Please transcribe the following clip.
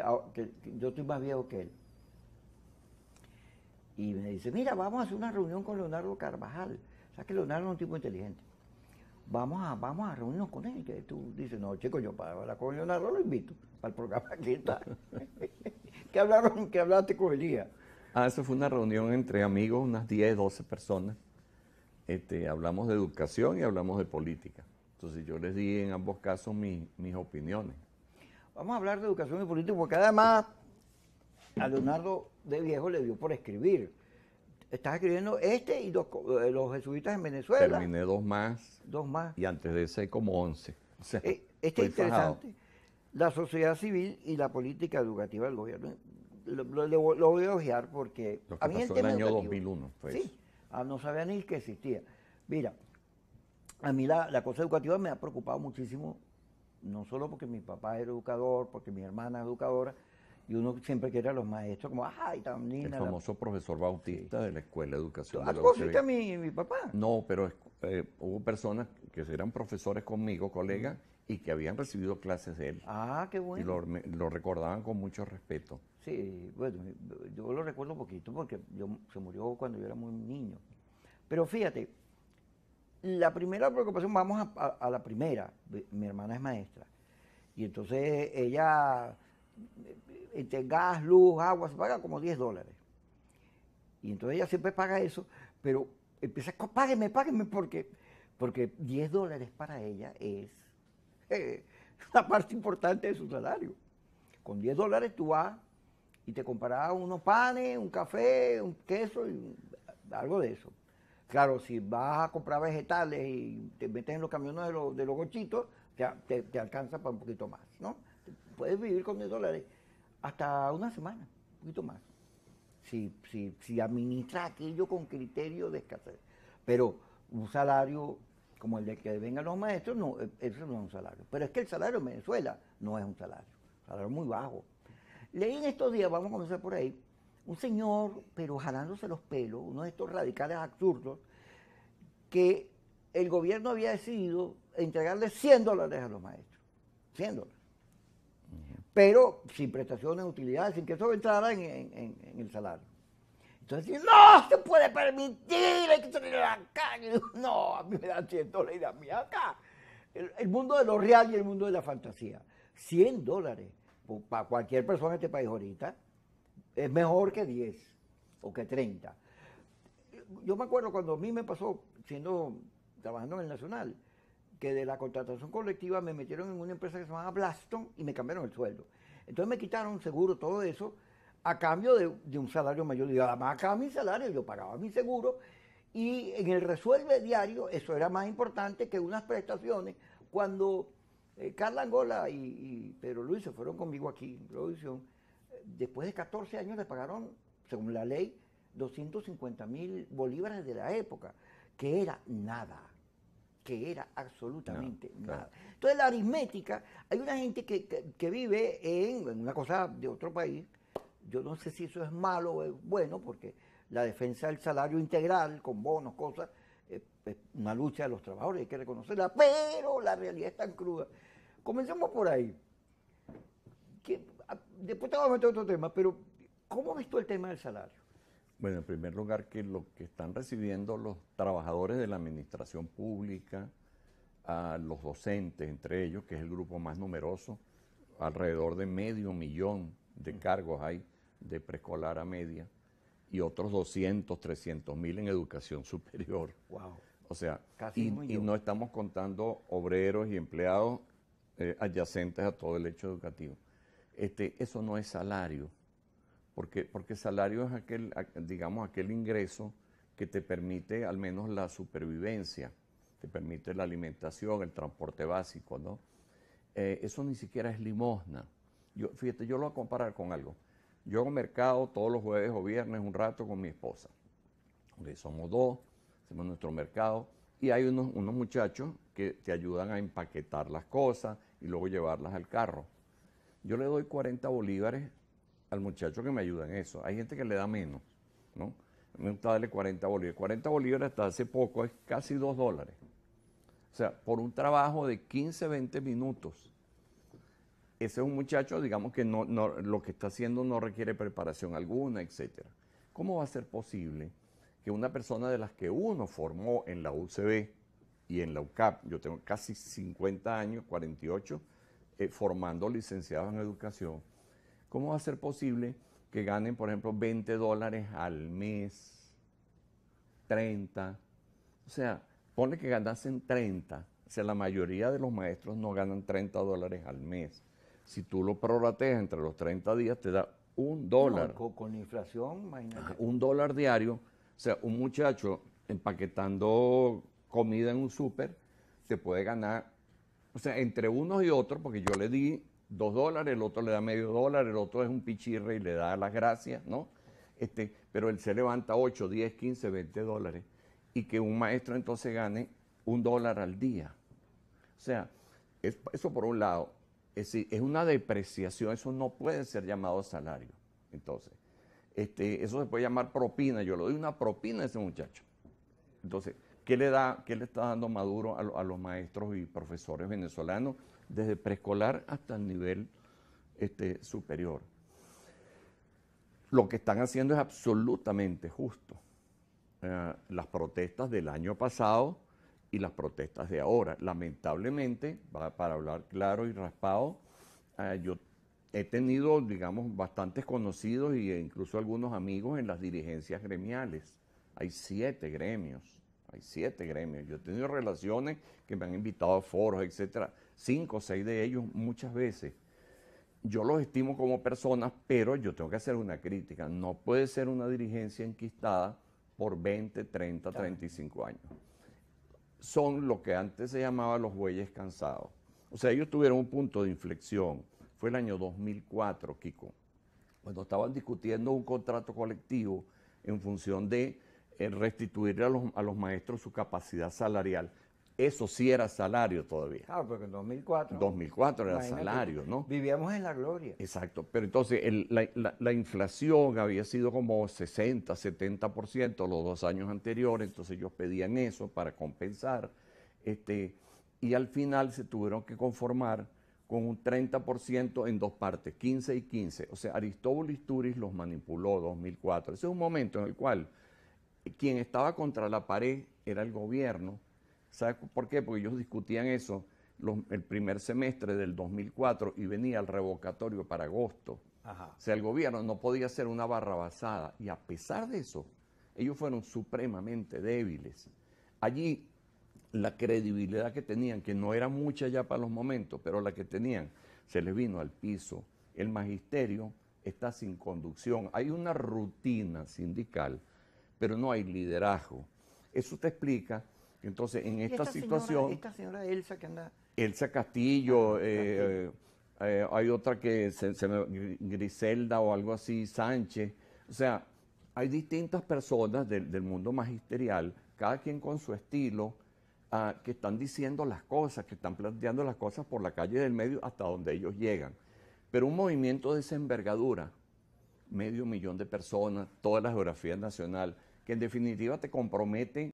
Ah, yo estoy más viejo que él. Y me dice, mira, vamos a hacer una reunión con Leonardo Carvajal. sabes que Leonardo es un tipo inteligente. Vamos a, vamos a reunirnos con él. que tú dices, no, chico, yo para hablar con Leonardo lo invito para el programa que hablaron, que hablaste con día? Ah, eso fue una reunión entre amigos, unas 10, 12 personas. Este, hablamos de educación y hablamos de política. Entonces yo les di en ambos casos mis opiniones. Vamos a hablar de educación y política, porque además a Leonardo de Viejo le dio por escribir. Estás escribiendo este y eh, los jesuitas en Venezuela. Terminé dos más. Dos más. Y antes de ese como once. Eh, este es interesante. La sociedad civil y la política educativa del gobierno. Lo, voy a ojear porque... Lo a el, año 2001. Pues. Sí, ah, no sabía ni que existía. Mira, a mí la cosa educativa me ha preocupado muchísimo no solo porque mi papá era educador, porque mi hermana es educadora, y uno siempre quiere a los maestros como, ay, tan linda. El famoso profesor Bautista de la Escuela de Educación. ¿Algo a mi, mi papá? No, pero eh, hubo personas que eran profesores conmigo, colegas, y que habían recibido clases de él. Ah, qué bueno. Y lo, lo recordaban con mucho respeto. Sí, bueno, yo lo recuerdo poquito porque yo, se murió cuando yo era muy niño. Pero fíjate, la primera preocupación, vamos a, la primera, mi hermana es maestra, y entonces ella, entre gas, luz, agua, se paga como 10 dólares. Y entonces ella siempre paga eso, pero empieza, págueme, págueme, porque, porque 10 dólares para ella es eh, una parte importante de su salario. Con 10 dólares tú vas y te comprarás unos panes, un café, un queso y algo de eso. Claro, si vas a comprar vegetales y te metes en los camiones de los, de gochitos, te, alcanza para un poquito más, ¿no? Puedes vivir con 10 dólares hasta una semana, un poquito más. Si, si, si administras aquello con criterio de escasez. Pero un salario como el de que vengan los maestros, no, e, eso no es un salario. Pero es que el salario en Venezuela no es un salario, un salario muy bajo. Leí en estos días, vamos a comenzar por ahí, un señor, pero jalándose los pelos, uno de estos radicales absurdos, que el gobierno había decidido entregarle 100 dólares a los maestros, 100 dólares, pero sin prestaciones, utilidades, sin que eso entrara en, el salario. Entonces, no se puede permitir, hay que salir a la No, a mí me dan 100 dólares y a mí acá. El, mundo de lo real y el mundo de la fantasía. 100 dólares para cualquier persona en este país ahorita es mejor que 10 o que 30. Yo me acuerdo cuando a mí me pasó, siendo trabajando en el Nacional, que de la contratación colectiva me metieron en una empresa que se llamaba Blaston y me cambiaron el sueldo. Entonces me quitaron seguro, todo eso, a cambio de, un salario mayor. Y además acá mi salario, yo pagaba mi seguro y en el resuelve diario eso era más importante que unas prestaciones. Cuando eh, Carla Angola y, y Pedro Luis se fueron conmigo aquí en producción, después de 14 años le pagaron, según la ley, 250 mil bolívares de la época, que era nada, que era absolutamente nada. Entonces la aritmética, hay una gente que, vive en, una cosa de otro país, yo no sé si eso es malo o es bueno, porque la defensa del salario integral con bonos, cosas, es, una lucha de los trabajadores, hay que reconocerla, pero la realidad es tan cruda. Comencemos por ahí. ¿Qué, después te vamos a meter otro tema, pero ¿cómo ves tú el tema del salario? Bueno, en primer lugar, que lo que están recibiendo los trabajadores de la administración pública, los docentes, entre ellos, que es el grupo más numeroso, alrededor de medio millón de cargos hay de preescolar a media y otros 200, 300 mil en educación superior. Wow. O sea, y, no estamos contando obreros y empleados eh, adyacentes a todo el hecho educativo. Este, eso no es salario, porque, salario es aquel, digamos, aquel ingreso que te permite al menos la supervivencia, te permite la alimentación, el transporte básico, ¿no? Eh, eso ni siquiera es limosna. fíjate, yo lo voy a comparar con algo. Yo hago mercado todos los jueves o viernes un rato con mi esposa. somos dos, hacemos nuestro mercado y hay unos, unos muchachos que te ayudan a empaquetar las cosas y luego llevarlas al carro. Yo le doy 40 bolívares al muchacho que me ayuda en eso. Hay gente que le da menos, ¿no? Me gusta darle 40 bolívares. 40 bolívares hasta hace poco es casi 2 dólares. O sea, por un trabajo de 15, 20 minutos. Ese es un muchacho, digamos, que no, lo que está haciendo no requiere preparación alguna, etc. ¿Cómo va a ser posible que una persona de las que uno formó en la UCB y en la UCAP, yo tengo casi 50 años, 48, eh, formando licenciados en educación, ¿cómo va a ser posible que ganen, por ejemplo, 20 dólares al mes, 30? O sea, pone que ganasen 30. O sea, la mayoría de los maestros no ganan 30 dólares al mes. Si tú lo prorrateas entre los 30 días, te da un dólar. con, inflación, imagínate. un dólar diario. O sea, un muchacho empaquetando comida en un súper, se puede ganar o sea, entre unos y otros, porque yo le di dos dólares, el otro le da medio dólar, el otro es un pichirre y le da las gracias, ¿no? Este, pero él se levanta ocho, diez, quince, veinte dólares y que un maestro entonces gane un dólar al día. O sea, eso por un lado, es, es una depreciación, eso no puede ser llamado salario. Entonces, este, eso se puede llamar propina, yo le doy una propina a ese muchacho. Entonces, ¿Qué le, da, qué le está dando Maduro a, los maestros y profesores venezolanos desde preescolar hasta el nivel este, superior? Lo que están haciendo es absolutamente justo. Eh, las protestas del año pasado y las protestas de ahora. Lamentablemente, para hablar claro y raspado, eh, yo he tenido, digamos, bastantes conocidos e incluso algunos amigos en las dirigencias gremiales. Hay siete gremios hay siete gremios. Yo he tenido relaciones que me han invitado a foros, etcétera. Cinco o seis de ellos muchas veces. Yo los estimo como personas, pero yo tengo que hacer una crítica. No puede ser una dirigencia enquistada por 20, 30, 35 años. Son lo que antes se llamaba los bueyes cansados. O sea, ellos tuvieron un punto de inflexión. Fue el año 2004, Kiko, cuando estaban discutiendo un contrato colectivo en función de eh, restituir restituirle a los, maestros su capacidad salarial. Eso sí era salario todavía. Claro, porque en 2004. 2004 era salario, ¿no? Vivíamos en la gloria. Exacto, pero entonces la, inflación había sido como 60, 70% los dos años anteriores, entonces ellos pedían eso para compensar. Este, y al final se tuvieron que conformar con un 30% en dos partes, 15 y 15. O sea, Aristóbulo Turis los manipuló en 2004. Ese es un momento en el cual quien estaba contra la pared era el gobierno. ¿Sabes por qué? Porque ellos discutían eso el primer semestre del 2004 y venía el revocatorio para agosto. Ajá. O sea, el gobierno no podía hacer una barra basada. Y a pesar de eso, ellos fueron supremamente débiles. Allí la credibilidad que tenían, que no era mucha ya para los momentos, pero la que tenían, se les vino al piso. El magisterio está sin conducción. Hay una rutina sindical pero no hay liderazgo. Eso te explica entonces en esta, situación... esta señora Elsa que anda... Elsa Castillo, ah, eh, eh, eh, hay otra que se, me, Griselda o algo así, Sánchez. O sea, hay distintas personas del, mundo magisterial, cada quien con su estilo, ah, que están diciendo las cosas, que están planteando las cosas por la calle del medio hasta donde ellos llegan. Pero un movimiento de esa envergadura, medio millón de personas, toda la geografía nacional, que en definitiva te compromete